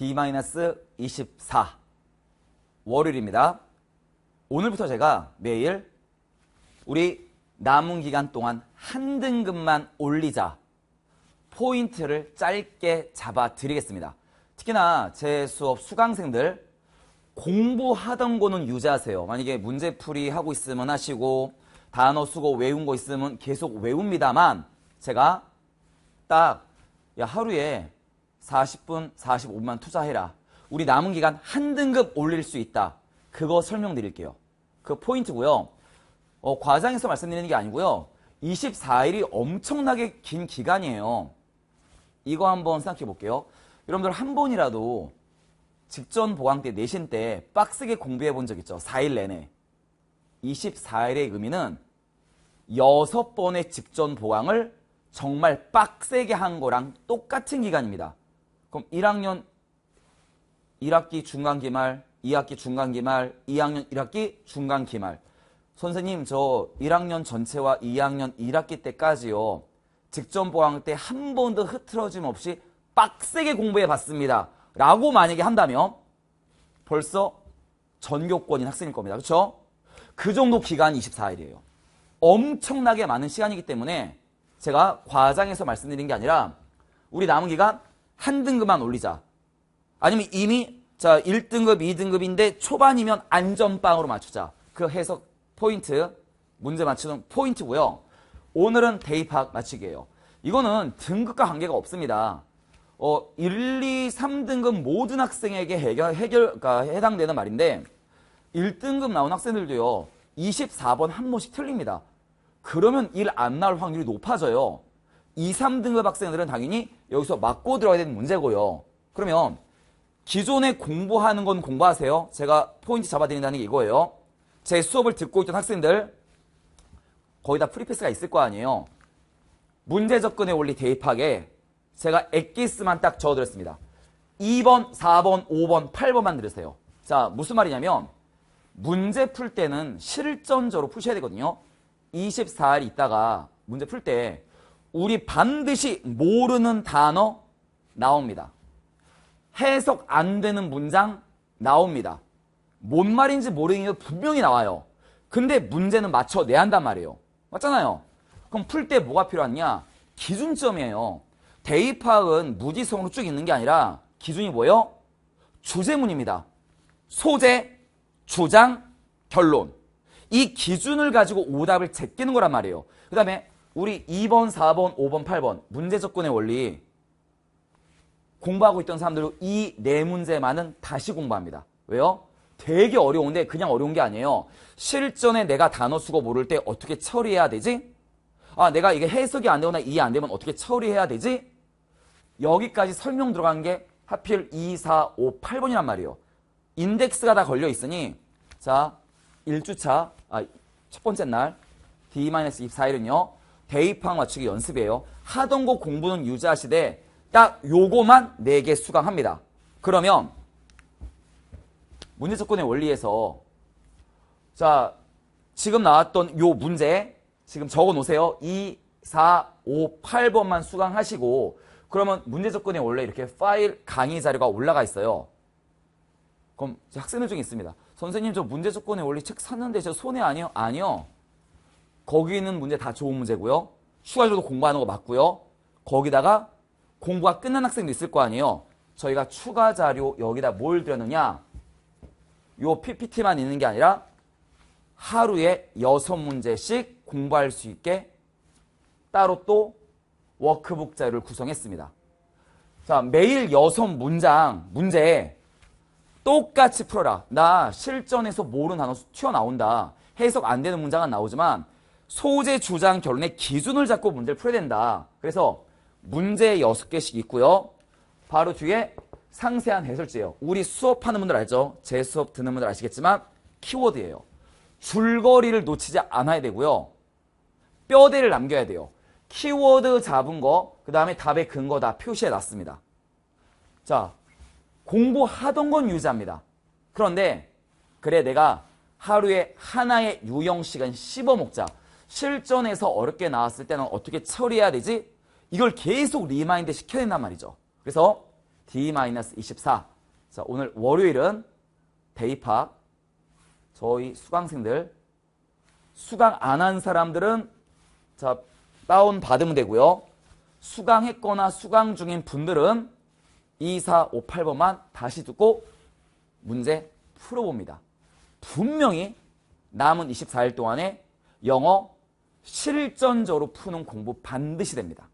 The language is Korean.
D-24 월요일입니다. 오늘부터 제가 매일 우리 남은 기간 동안 한 등급만 올리자 포인트를 짧게 잡아 드리겠습니다. 특히나 제 수업 수강생들 공부하던 거는 유지하세요. 만약에 문제풀이 하고 있으면 하시고 단어 수고 외운 거 있으면 계속 외웁니다만 제가 딱 하루에 40분 45분만 투자해라. 우리 남은 기간 한 등급 올릴 수 있다. 그거 설명드릴게요. 그 포인트고요. 어, 과장해서 말씀드리는 게 아니고요. 24일이 엄청나게 긴 기간이에요. 이거 한번 생각해 볼게요. 여러분들 한 번이라도 직전 보강 때 내신 때 빡세게 공부해 본 적 있죠. 4일 내내. 24일의 의미는 6번의 직전 보강을 정말 빡세게 한 거랑 똑같은 기간입니다. 그럼 1학년 1학기 중간 기말, 2학기 중간 기말, 2학년 1학기 중간 기말. 선생님, 저 1학년 전체와 2학년 1학기 때까지요. 직전 보강 때 한 번도 흐트러짐 없이 빡세게 공부해 봤습니다. 라고 만약에 한다면 벌써 전교권인 학생일 겁니다. 그렇죠? 그 정도 기간 24일이에요. 엄청나게 많은 시간이기 때문에 제가 과장해서 말씀드린 게 아니라 우리 남은 기간 한 등급만 올리자. 아니면 이미 자 1등급, 2등급인데 초반이면 안전빵으로 맞추자. 그 해석 포인트, 문제 맞추는 포인트고요. 오늘은 대입학 맞추기예요. 이거는 등급과 관계가 없습니다. 어, 1, 2, 3등급 모든 학생에게 해결, 해결, 가 그러니까 해당되는 말인데 1등급 나온 학생들도요. 24번 한 번씩 틀립니다. 그러면 일 안 날 확률이 높아져요. 2, 3등급 학생들은 당연히 여기서 맞고 들어야 가 되는 문제고요. 그러면 기존에 공부하는 건 공부하세요. 제가 포인트 잡아드린다는 게 이거예요. 제 수업을 듣고 있던 학생들 거의 다 프리패스가 있을 거 아니에요. 문제 접근에올리 대입하게 제가 액기스만딱 적어드렸습니다. 2번, 4번, 5번, 8번만 들으세요. 자, 무슨 말이냐면 문제 풀 때는 실전적으로 푸셔야 되거든요. 24일 있다가 문제 풀때 우리 반드시 모르는 단어 나옵니다. 해석 안 되는 문장 나옵니다. 뭔 말인지 모르는 게 분명히 나와요. 근데 문제는 맞춰내야 한단 말이에요. 맞잖아요. 그럼 풀 때 뭐가 필요하냐? 기준점이에요. 대입학은 무지성으로 쭉 있는 게 아니라 기준이 뭐예요? 주제문입니다. 소재, 주장, 결론. 이 기준을 가지고 오답을 제끼는 거란 말이에요. 그 다음에 우리 2번, 4번, 5번, 8번 문제 접근의 원리 공부하고 있던 사람들 도이네 문제만은 다시 공부합니다. 왜요? 되게 어려운데 그냥 어려운 게 아니에요. 실전에 내가 단어 수가 모를 때 어떻게 처리해야 되지? 아 내가 이게 해석이 안 되거나 이해 안 되면 어떻게 처리해야 되지? 여기까지 설명 들어간 게 하필 2, 4, 5, 8번이란 말이에요. 인덱스가 다 걸려 있으니 자 1주차 아, 첫 번째 날 D-24일은요. 대입항 맞추기 연습이에요. 하던 거 공부는 유지하시되 딱 요거만 4개 수강합니다. 그러면 문제 접근의 원리에서 자 지금 나왔던 요 문제 지금 적어 놓으세요. 2, 4, 5, 8번만 수강하시고 그러면 문제 접근에 원래 이렇게 파일 강의 자료가 올라가 있어요. 그럼 학생들 중에 있습니다. 선생님 저 문제 접근의 원리 책 샀는데 저 손해 아니요? 아니요. 거기 있는 문제 다 좋은 문제고요. 추가적으로 공부하는 거 맞고요. 거기다가 공부가 끝난 학생도 있을 거 아니에요. 저희가 추가 자료 여기다 뭘 드렸느냐. 요 PPT만 있는 게 아니라 하루에 여섯 문제씩 공부할 수 있게 따로 또 워크북 자료를 구성했습니다. 자, 매일 여섯 문장 문제 똑같이 풀어라. 나 실전에서 모르는 단어 튀어나온다. 해석 안 되는 문장은 나오지만 소재 주장 결론의 기준을 잡고 문제를 풀어야 된다. 그래서 문제 6개씩 있고요. 바로 뒤에 상세한 해설지예요. 우리 수업하는 분들 알죠? 제 수업 듣는 분들 아시겠지만 키워드예요. 줄거리를 놓치지 않아야 되고요. 뼈대를 남겨야 돼요. 키워드 잡은 거, 그 다음에 답의 근거 다 표시해 놨습니다. 자, 공부하던 건 유지합니다. 그런데 그래 내가 하루에 하나의 유형 시간 씹어먹자. 실전에서 어렵게 나왔을 때는 어떻게 처리해야 되지? 이걸 계속 리마인드 시켜야된단 말이죠. 그래서 D-24. 자, 오늘 월요일은 대입학. 저희 수강생들. 수강 안 한 사람들은 자, 다운 받으면 되고요. 수강했거나 수강 중인 분들은 2, 4, 5, 8번만 다시 듣고 문제 풀어봅니다. 분명히 남은 24일 동안에 영어, 실전적으로 푸는 공부 반드시 됩니다.